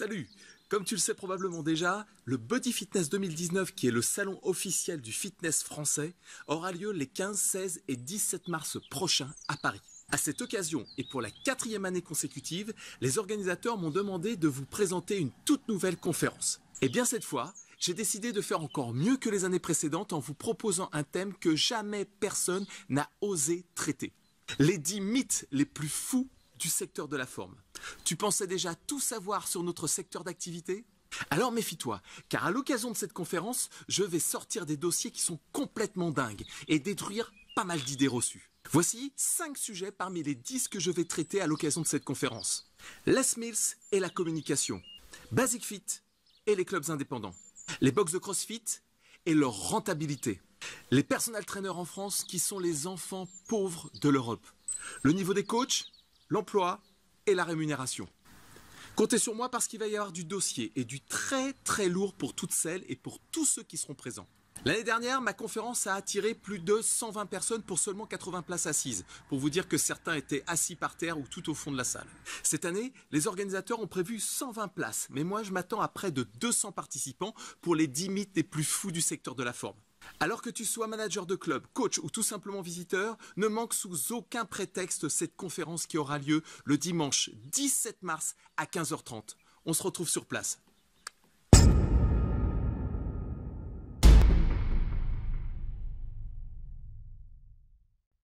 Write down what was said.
Salut Comme tu le sais probablement déjà, le Body Fitness 2019, qui est le salon officiel du fitness français, aura lieu les 15, 16 et 17 mars prochains à Paris. À cette occasion, et pour la quatrième année consécutive, les organisateurs m'ont demandé de vous présenter une toute nouvelle conférence. Et bien cette fois, j'ai décidé de faire encore mieux que les années précédentes en vous proposant un thème que jamais personne n'a osé traiter. Les 10 mythes les plus fous du secteur de la forme. Tu pensais déjà tout savoir sur notre secteur d'activité alors méfie-toi, car à l'occasion de cette conférence, je vais sortir des dossiers qui sont complètement dingues et détruire pas mal d'idées reçues. Voici 5 sujets parmi les 10 que je vais traiter à l'occasion de cette conférence. Les Mills et la communication, Basic Fit et les clubs indépendants, les box de CrossFit et leur rentabilité, les personal trainers en France qui sont les enfants pauvres de l'Europe, le niveau des coachs, l'emploi et la rémunération. Comptez sur moi parce qu'il va y avoir du dossier et du très très lourd pour toutes celles et pour tous ceux qui seront présents. L'année dernière, ma conférence a attiré plus de 120 personnes pour seulement 80 places assises, pour vous dire que certains étaient assis par terre ou tout au fond de la salle. Cette année, les organisateurs ont prévu 120 places, mais moi je m'attends à près de 200 participants pour les 10 mythes les plus fous du secteur de la forme. Alors que tu sois manager de club, coach ou tout simplement visiteur, ne manque sous aucun prétexte cette conférence qui aura lieu le dimanche 17 mars à 15h30. On se retrouve sur place.